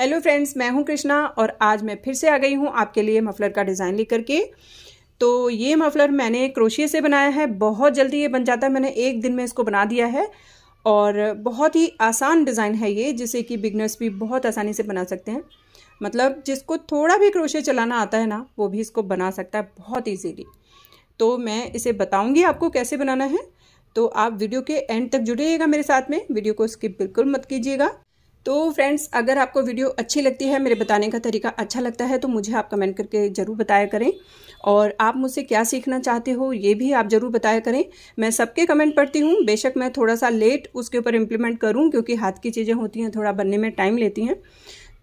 hello friends मैं हूं कृष्णा और आज मैं फिर से आ गई हूं आपके लिए मफलर का डिज़ाइन लेकर के तो ये मफलर मैंने क्रोशिए से बनाया है बहुत जल्दी ये बन जाता है मैंने एक दिन में इसको बना दिया है और बहुत ही आसान डिज़ाइन है ये जिसे कि बिगनर्स भी बहुत आसानी से बना सकते हैं मतलब जिसको थोड़ा भी क्रोशिया चलाना आता है ना वो भी इसको बना सकता है बहुत ईजीली तो मैं इसे बताऊँगी आपको कैसे बनाना है तो आप वीडियो के एंड तक जुड़िएगा मेरे साथ में वीडियो को स्किप बिल्कुल मत कीजिएगा तो फ्रेंड्स अगर आपको वीडियो अच्छी लगती है मेरे बताने का तरीका अच्छा लगता है तो मुझे आप कमेंट करके ज़रूर बताया करें और आप मुझसे क्या सीखना चाहते हो ये भी आप ज़रूर बताया करें मैं सबके कमेंट पढ़ती हूँ बेशक मैं थोड़ा सा लेट उसके ऊपर इम्प्लीमेंट करूँ क्योंकि हाथ की चीज़ें होती हैं थोड़ा बनने में टाइम लेती हैं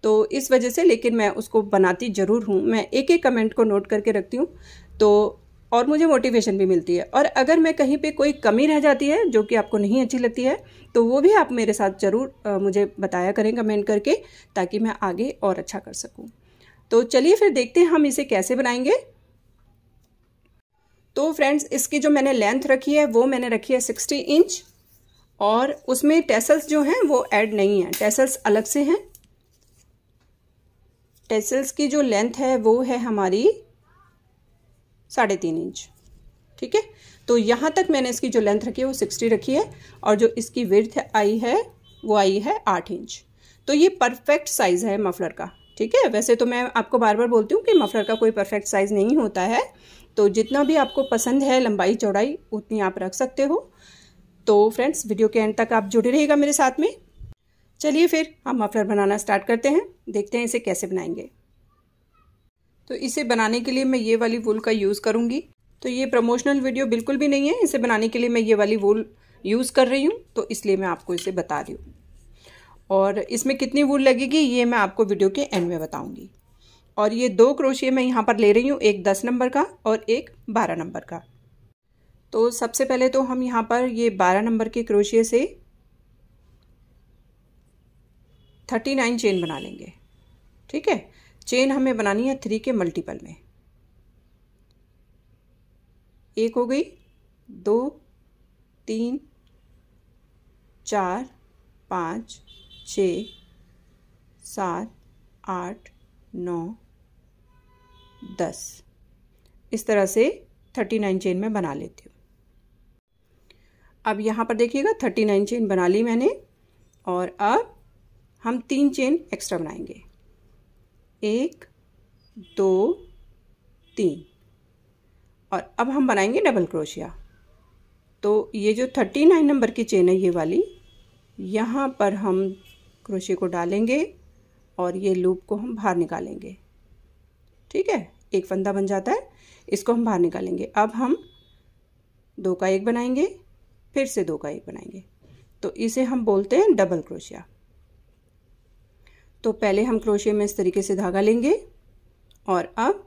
तो इस वजह से लेकिन मैं उसको बनाती ज़रूर हूँ मैं एक एक कमेंट को नोट करके रखती हूँ तो और मुझे मोटिवेशन भी मिलती है और अगर मैं कहीं पे कोई कमी रह जाती है जो कि आपको नहीं अच्छी लगती है तो वो भी आप मेरे साथ ज़रूर मुझे बताया करें कमेंट करके ताकि मैं आगे और अच्छा कर सकूँ तो चलिए फिर देखते हैं हम इसे कैसे बनाएंगे तो फ्रेंड्स इसकी जो मैंने लेंथ रखी है वो मैंने रखी है सिक्सटी इंच और उसमें टेसल्स जो हैं वो ऐड नहीं है टेसल्स अलग से हैं टेसल्स की जो लेंथ है वो है हमारी साढ़े तीन इंच ठीक है तो यहाँ तक मैंने इसकी जो लेंथ रखी है वो सिक्सटी रखी है और जो इसकी विर्थ आई है वो आई है आठ इंच तो ये परफेक्ट साइज़ है मफलर का ठीक है वैसे तो मैं आपको बार बार बोलती हूँ कि मफलर का कोई परफेक्ट साइज़ नहीं होता है तो जितना भी आपको पसंद है लंबाई चौड़ाई उतनी आप रख सकते हो तो फ्रेंड्स वीडियो के एंड तक आप जुड़े रहेगा मेरे साथ में चलिए फिर हम मफलर बनाना स्टार्ट करते हैं देखते हैं इसे कैसे बनाएंगे तो इसे बनाने के लिए मैं ये वाली वूल का यूज़ करूँगी तो ये प्रमोशनल वीडियो बिल्कुल भी नहीं है इसे बनाने के लिए मैं ये वाली वूल यूज़ कर रही हूँ तो इसलिए मैं आपको इसे बता रही हूँ और इसमें कितनी वूल लगेगी ये मैं आपको वीडियो के एंड में बताऊँगी और ये दो क्रोशिए मैं यहाँ पर ले रही हूँ एक दस नंबर का और एक बारह नंबर का तो सबसे पहले तो हम यहाँ पर ये बारह नंबर के क्रोशिए से थर्टी नाइन चेन बना लेंगे ठीक है चेन हमें बनानी है थ्री के मल्टीपल में एक हो गई दो तीन चार पाँच छ सात आठ नौ दस इस तरह से थर्टी नाइन चेन में बना लेती हूँ अब यहाँ पर देखिएगा थर्टी नाइन चेन बना ली मैंने और अब हम तीन चेन एक्स्ट्रा बनाएंगे एक दो तीन और अब हम बनाएंगे डबल क्रोशिया तो ये जो थर्टी नाइन नंबर की चेन है ये वाली यहाँ पर हम क्रोशे को डालेंगे और ये लूप को हम बाहर निकालेंगे ठीक है एक फंदा बन जाता है इसको हम बाहर निकालेंगे अब हम दो का एक बनाएंगे फिर से दो का एक बनाएंगे तो इसे हम बोलते हैं डबल क्रोशिया तो पहले हम क्रोशे में इस तरीके से धागा लेंगे और अब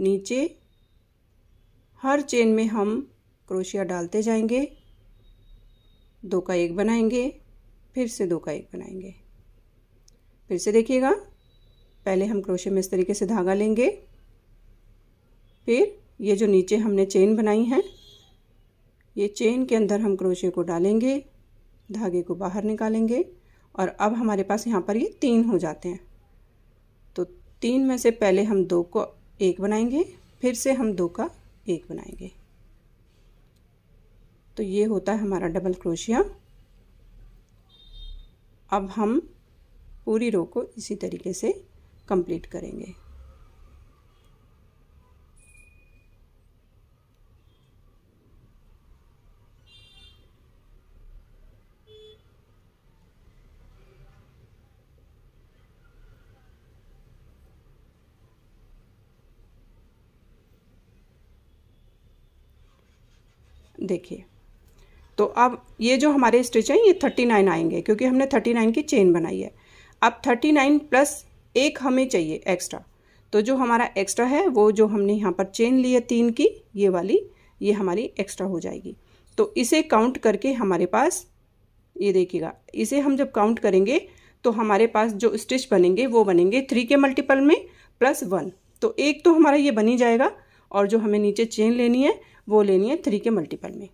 नीचे हर चेन में हम क्रोशिया डालते जाएंगे दो का एक बनाएंगे फिर से दो का एक बनाएंगे फिर से देखिएगा पहले हम क्रोशे में इस तरीके से धागा लेंगे फिर ये जो नीचे हमने चेन बनाई है ये चेन के अंदर हम क्रोशे को डालेंगे धागे को बाहर निकालेंगे और अब हमारे पास यहाँ पर ये तीन हो जाते हैं तो तीन में से पहले हम दो को एक बनाएंगे फिर से हम दो का एक बनाएंगे तो ये होता है हमारा डबल क्रोशिया अब हम पूरी रो को इसी तरीके से कंप्लीट करेंगे देखिए तो अब ये जो हमारे स्टिच हैं ये थर्टी नाइन आएंगे क्योंकि हमने थर्टी नाइन की चेन बनाई है अब थर्टी नाइन प्लस एक हमें चाहिए एक्स्ट्रा तो जो हमारा एक्स्ट्रा है वो जो हमने यहाँ पर चेन ली है तीन की ये वाली ये हमारी एक्स्ट्रा हो जाएगी तो इसे काउंट करके हमारे पास ये देखिएगा इसे हम जब काउंट करेंगे तो हमारे पास जो स्टिच बनेंगे वो बनेंगे थ्री के मल्टीपल में प्लस वन तो एक तो हमारा ये बन ही जाएगा और जो हमें नीचे चेन लेनी है वो लेनी है थ्री के मल्टीपल में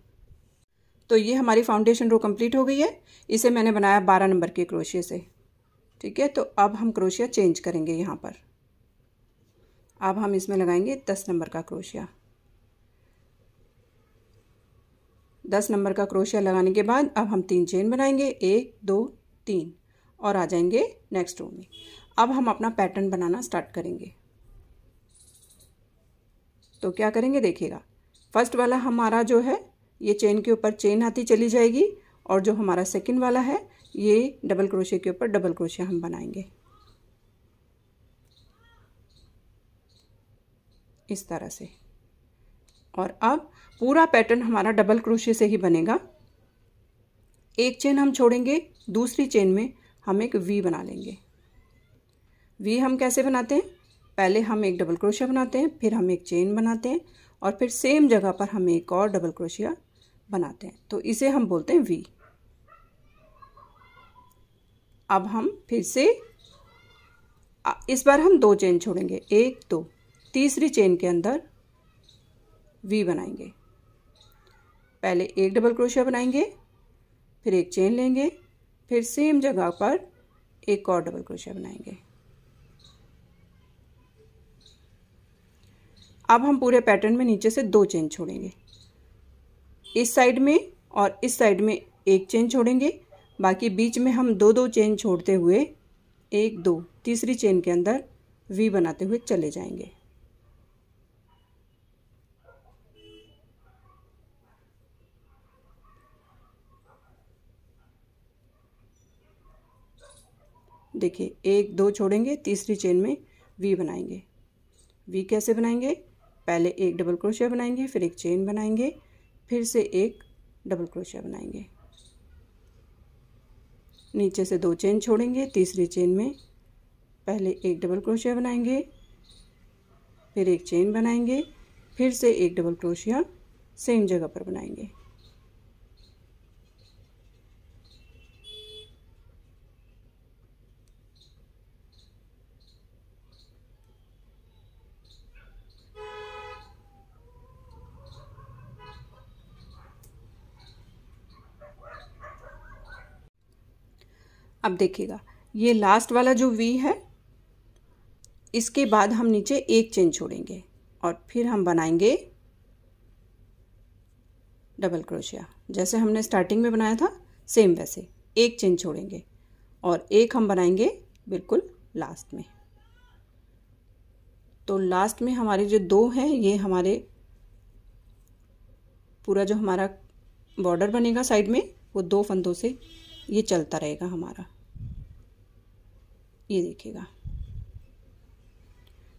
तो ये हमारी फाउंडेशन रो कंप्लीट हो गई है इसे मैंने बनाया बारह नंबर के क्रोशिया से ठीक है तो अब हम क्रोशिया चेंज करेंगे यहाँ पर अब हम इसमें लगाएंगे दस नंबर का क्रोशिया दस नंबर का क्रोशिया लगाने के बाद अब हम तीन चेन बनाएंगे एक दो तीन और आ जाएंगे नेक्स्ट रो में अब हम अपना पैटर्न बनाना स्टार्ट करेंगे तो क्या करेंगे देखिएगा फर्स्ट वाला हमारा जो है ये चेन के ऊपर चेन आती चली जाएगी और जो हमारा सेकंड वाला है ये डबल क्रोशे के ऊपर डबल क्रोशे हम बनाएंगे इस तरह से और अब पूरा पैटर्न हमारा डबल क्रोशे से ही बनेगा एक चेन हम छोड़ेंगे दूसरी चेन में हम एक वी बना लेंगे वी हम कैसे बनाते हैं पहले हम एक डबल क्रोशिया बनाते हैं फिर हम एक चेन बनाते हैं और फिर सेम जगह पर हम एक और डबल क्रोशिया बनाते हैं तो इसे हम बोलते हैं वी अब हम फिर से इस बार हम दो चेन छोड़ेंगे एक दो तीसरी चेन के अंदर वी बनाएंगे पहले एक डबल क्रोशिया बनाएंगे फिर एक चेन लेंगे फिर सेम जगह पर एक और डबल क्रोशिया बनाएंगे अब हम पूरे पैटर्न में नीचे से दो चेन छोड़ेंगे इस साइड में और इस साइड में एक चेन छोड़ेंगे बाकी बीच में हम दो दो चेन छोड़ते हुए एक दो तीसरी चेन के अंदर वी बनाते हुए चले जाएंगे देखिए एक दो छोड़ेंगे तीसरी चेन में वी बनाएंगे वी कैसे बनाएंगे पहले एक डबल क्रोशिया बनाएंगे फिर एक चेन बनाएंगे फिर से एक डबल क्रोशिया बनाएंगे नीचे से दो चेन छोड़ेंगे तीसरी चेन में पहले एक डबल क्रोशिया बनाएंगे फिर एक चेन बनाएंगे फिर से एक डबल क्रोशिया सेम जगह पर बनाएंगे अब देखिएगा ये लास्ट वाला जो वी है इसके बाद हम नीचे एक चेन छोड़ेंगे और फिर हम बनाएंगे डबल क्रोशिया जैसे हमने स्टार्टिंग में बनाया था सेम वैसे एक चेन छोड़ेंगे और एक हम बनाएंगे बिल्कुल लास्ट में तो लास्ट में हमारे जो दो हैं ये हमारे पूरा जो हमारा बॉर्डर बनेगा साइड में वो दो फंदों से ये चलता रहेगा हमारा ये देखिएगा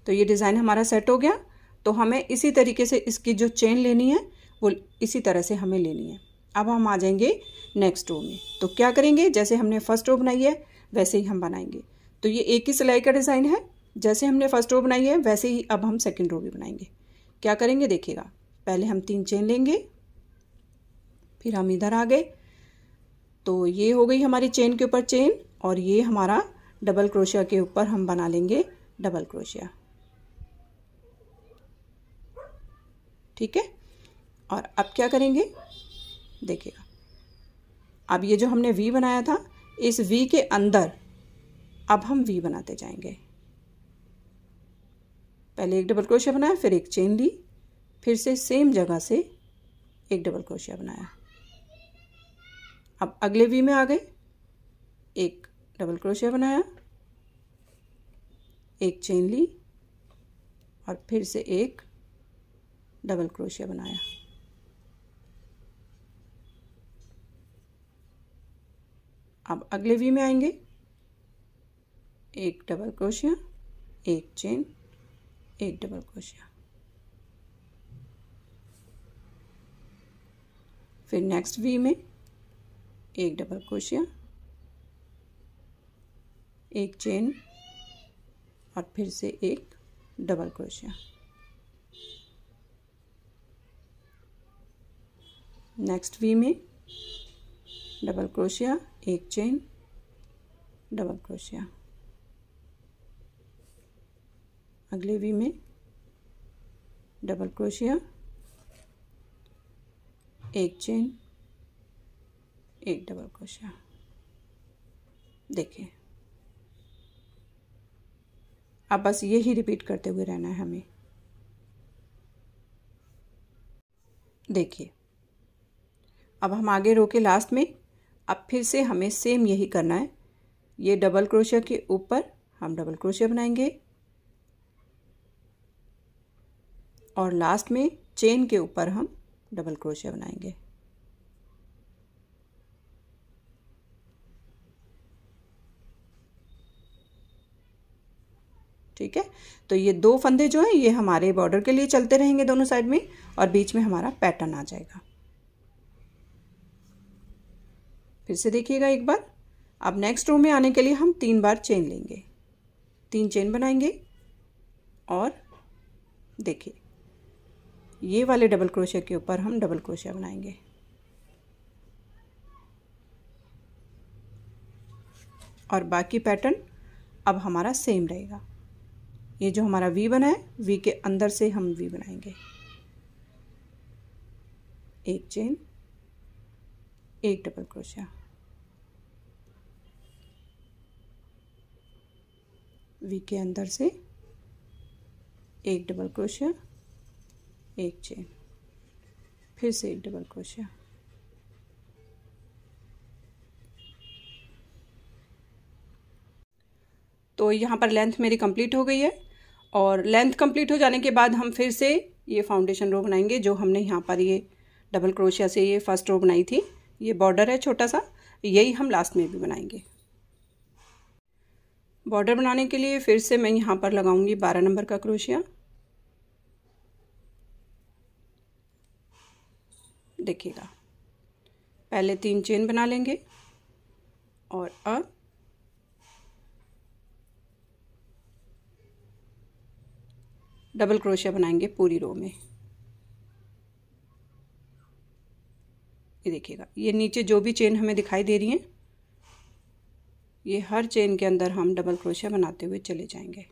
तो ये डिज़ाइन हमारा सेट हो गया तो हमें इसी तरीके से इसकी जो चेन लेनी है वो इसी तरह से हमें लेनी है अब हम आ जाएंगे नेक्स्ट रो में तो क्या करेंगे जैसे हमने फर्स्ट रो बनाई है वैसे ही हम बनाएंगे तो ये एक ही सिलाई का डिज़ाइन है जैसे हमने फर्स्ट रो बनाई है वैसे ही अब हम सेकेंड रो भी बनाएंगे क्या करेंगे देखिएगा पहले हम तीन चेन लेंगे फिर हम इधर आ गए तो ये हो गई हमारी चेन के ऊपर चेन और ये हमारा डबल क्रोशिया के ऊपर हम बना लेंगे डबल क्रोशिया ठीक है और अब क्या करेंगे देखिएगा अब ये जो हमने वी बनाया था इस वी के अंदर अब हम वी बनाते जाएंगे पहले एक डबल क्रोशिया बनाया फिर एक चेन ली फिर से सेम जगह से एक डबल क्रोशिया बनाया अब अगले वी में आ गए एक डबल क्रोशिया बनाया एक चेन ली और फिर से एक डबल क्रोशिया बनाया अब अगले वी में आएंगे एक डबल क्रोशिया एक चेन एक डबल क्रोशिया फिर नेक्स्ट वी में एक डबल क्रोशिया एक चेन और फिर से एक डबल क्रोशिया नेक्स्ट वी में डबल क्रोशिया एक चेन डबल क्रोशिया अगले वी में डबल क्रोशिया एक चेन एक डबल क्रोशिया देखिए अब बस यही रिपीट करते हुए रहना है हमें देखिए अब हम आगे रोके लास्ट में अब फिर से हमें सेम यही करना है ये डबल क्रोशिया के ऊपर हम डबल क्रोशिया बनाएंगे और लास्ट में चेन के ऊपर हम डबल क्रोशिया बनाएंगे ठीक है तो ये दो फंदे जो हैं ये हमारे बॉर्डर के लिए चलते रहेंगे दोनों साइड में और बीच में हमारा पैटर्न आ जाएगा फिर से देखिएगा एक बार अब नेक्स्ट रो में आने के लिए हम तीन बार चेन लेंगे तीन चेन बनाएंगे और देखिए ये वाले डबल क्रोशिया के ऊपर हम डबल क्रोशिया बनाएंगे और बाकी पैटर्न अब हमारा सेम रहेगा ये जो हमारा वी बना है वी के अंदर से हम वी बनाएंगे एक चेन एक डबल क्रोशिया वी के अंदर से एक डबल क्रोशिया एक चेन फिर से एक डबल क्रोशिया तो यहाँ पर लेंथ मेरी कंप्लीट हो गई है और लेंथ कंप्लीट हो जाने के बाद हम फिर से ये फाउंडेशन रो बनाएंगे जो हमने यहाँ पर ये डबल क्रोशिया से ये फर्स्ट रो बनाई थी ये बॉर्डर है छोटा सा यही हम लास्ट में भी बनाएंगे बॉर्डर बनाने के लिए फिर से मैं यहाँ पर लगाऊंगी बारह नंबर का क्रोशिया देखिएगा पहले तीन चेन बना लेंगे और अब डबल क्रोशिया बनाएंगे पूरी रो में ये देखिएगा ये नीचे जो भी चेन हमें दिखाई दे रही है ये हर चेन के अंदर हम डबल क्रोशिया बनाते हुए चले जाएंगे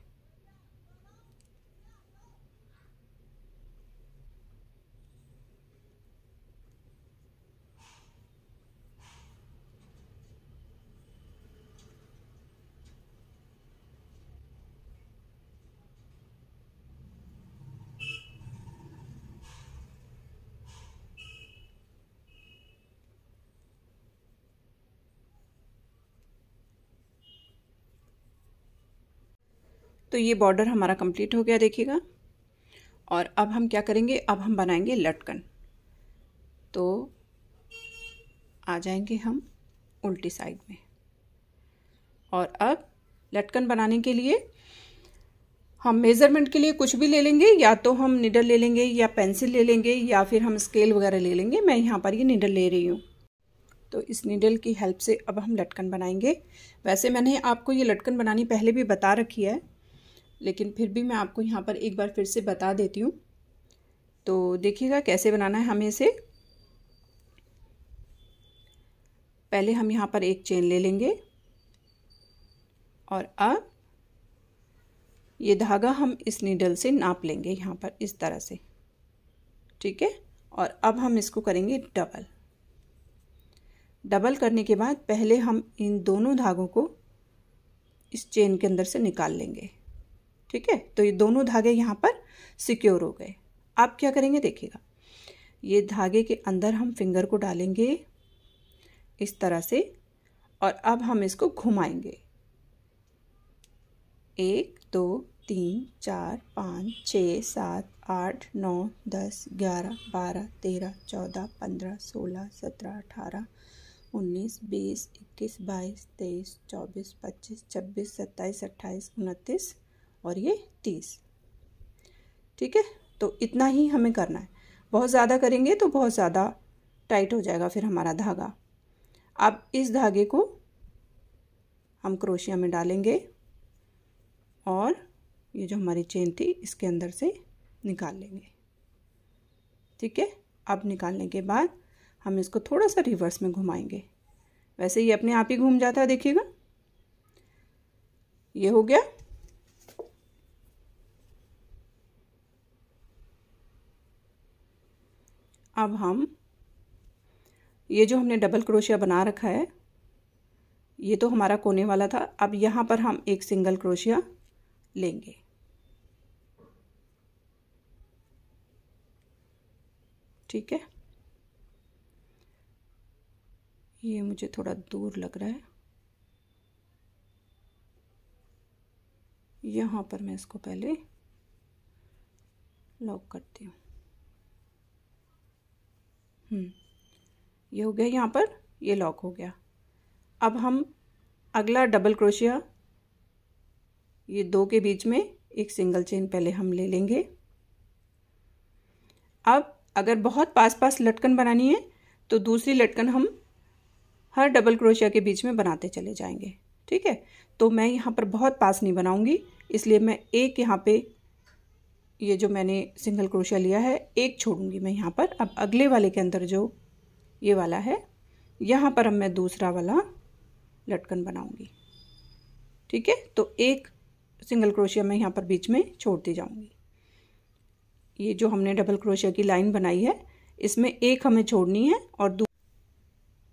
तो ये बॉर्डर हमारा कंप्लीट हो गया देखिएगा और अब हम क्या करेंगे अब हम बनाएंगे लटकन तो आ जाएंगे हम उल्टी साइड में और अब लटकन बनाने के लिए हम मेज़रमेंट के लिए कुछ भी ले लेंगे या तो हम निडल ले लेंगे या पेंसिल ले लेंगे या फिर हम स्केल वगैरह ले लेंगे मैं यहाँ पर ये निडल ले रही हूँ तो इस निडल की हेल्प से अब हम लटकन बनाएंगे वैसे मैंने आपको ये लटकन बनानी पहले भी बता रखी है लेकिन फिर भी मैं आपको यहाँ पर एक बार फिर से बता देती हूँ तो देखिएगा कैसे बनाना है हमें इसे पहले हम यहाँ पर एक चेन ले लेंगे और अब ये धागा हम इस नीडल से नाप लेंगे यहाँ पर इस तरह से ठीक है और अब हम इसको करेंगे डबल डबल करने के बाद पहले हम इन दोनों धागों को इस चेन के अंदर से निकाल लेंगे ठीक है तो ये दोनों धागे यहाँ पर सिक्योर हो गए आप क्या करेंगे देखिएगा ये धागे के अंदर हम फिंगर को डालेंगे इस तरह से और अब हम इसको घुमाएंगे एक दो तीन चार पाँच छ सात आठ नौ दस ग्यारह बारह तेरह चौदह पंद्रह सोलह सत्रह अठारह उन्नीस बीस इक्कीस बाईस तेईस चौबीस पच्चीस छब्बीस सत्ताईस अट्ठाईस उनतीस और ये तीस ठीक है तो इतना ही हमें करना है बहुत ज़्यादा करेंगे तो बहुत ज़्यादा टाइट हो जाएगा फिर हमारा धागा अब इस धागे को हम क्रोशिया में डालेंगे और ये जो हमारी चेन थी इसके अंदर से निकाल लेंगे ठीक है अब निकालने के बाद हम इसको थोड़ा सा रिवर्स में घुमाएंगे वैसे ये अपने आप ही घूम जाता है देखिएगा ये हो गया अब हम ये जो हमने डबल क्रोशिया बना रखा है ये तो हमारा कोने वाला था अब यहाँ पर हम एक सिंगल क्रोशिया लेंगे ठीक है ये मुझे थोड़ा दूर लग रहा है यहाँ पर मैं इसको पहले लॉक करती हूँ हम्म, ये हो गया यहाँ पर ये लॉक हो गया अब हम अगला डबल क्रोशिया ये दो के बीच में एक सिंगल चेन पहले हम ले लेंगे अब अगर बहुत पास पास लटकन बनानी है तो दूसरी लटकन हम हर डबल क्रोशिया के बीच में बनाते चले जाएंगे ठीक है तो मैं यहाँ पर बहुत पास नहीं बनाऊंगी इसलिए मैं एक यहाँ पे ये जो मैंने सिंगल क्रोशिया लिया है एक छोड़ूंगी मैं यहाँ पर अब अगले वाले के अंदर जो ये वाला है यहाँ पर अब मैं दूसरा वाला लटकन बनाऊंगी ठीक है तो एक सिंगल क्रोशिया मैं यहाँ पर बीच में छोड़ती जाऊंगी ये जो हमने डबल क्रोशिया की लाइन बनाई है इसमें एक हमें छोड़नी है और दो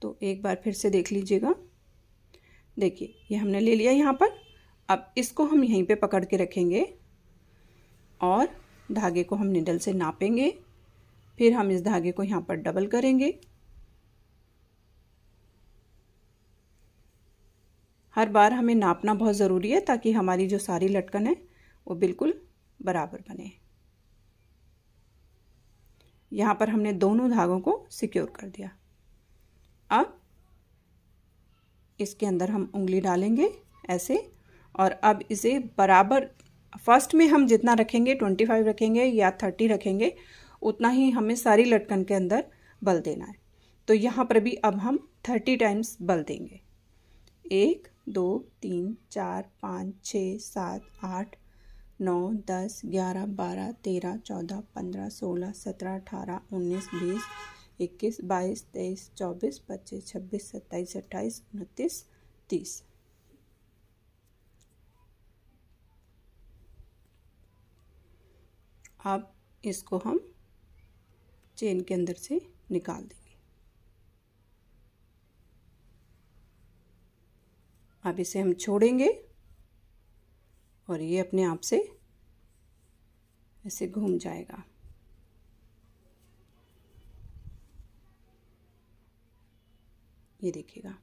तो एक बार फिर से देख लीजिएगा देखिए ये हमने ले लिया यहाँ पर अब इसको हम यहीं पे पकड़ के रखेंगे और धागे को हम निडल से नापेंगे फिर हम इस धागे को यहाँ पर डबल करेंगे हर बार हमें नापना बहुत ज़रूरी है ताकि हमारी जो सारी लटकन है वो बिल्कुल बराबर बने यहाँ पर हमने दोनों धागों को सिक्योर कर दिया अब इसके अंदर हम उंगली डालेंगे ऐसे और अब इसे बराबर फर्स्ट में हम जितना रखेंगे ट्वेंटी फाइव रखेंगे या थर्टी रखेंगे उतना ही हमें सारी लटकन के अंदर बल देना है तो यहाँ पर भी अब हम थर्टी टाइम्स बल देंगे एक दो तीन चार पाँच छः सात आठ नौ दस ग्यारह बारह तेरह चौदह पंद्रह सोलह सत्रह अठारह उन्नीस बीस इक्कीस बाईस तेईस चौबीस पच्चीस छब्बीस सत्ताईस अट्ठाईस उनतीस तीस अब इसको हम चेन के अंदर से निकाल देंगे अब इसे हम छोड़ेंगे और ये अपने आप से ऐसे घूम जाएगा ये देखिएगा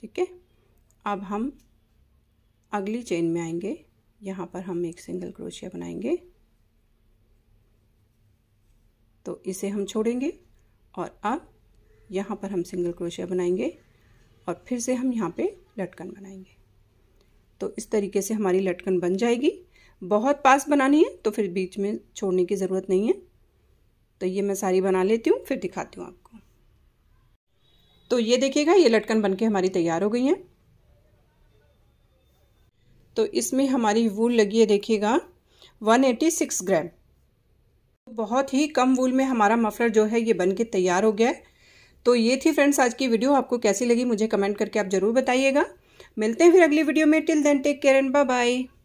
ठीक है अब हम अगली चेन में आएंगे यहाँ पर हम एक सिंगल क्रोशिया बनाएंगे तो इसे हम छोड़ेंगे और अब यहाँ पर हम सिंगल क्रोशिया बनाएंगे और फिर से हम यहाँ पे लटकन बनाएंगे तो इस तरीके से हमारी लटकन बन जाएगी बहुत पास बनानी है तो फिर बीच में छोड़ने की ज़रूरत नहीं है तो ये मैं सारी बना लेती हूँ फिर दिखाती हूँ आपको तो ये देखिएगा ये लटकन बनके हमारी तैयार हो गई है तो इसमें हमारी वूल लगी है देखिएगा 186 ग्राम बहुत ही कम वूल में हमारा मफलर जो है ये बन के तैयार हो गया है तो ये थी फ्रेंड्स आज की वीडियो आपको कैसी लगी मुझे कमेंट करके आप ज़रूर बताइएगा मिलते हैं फिर अगली वीडियो में till then take care and bye bye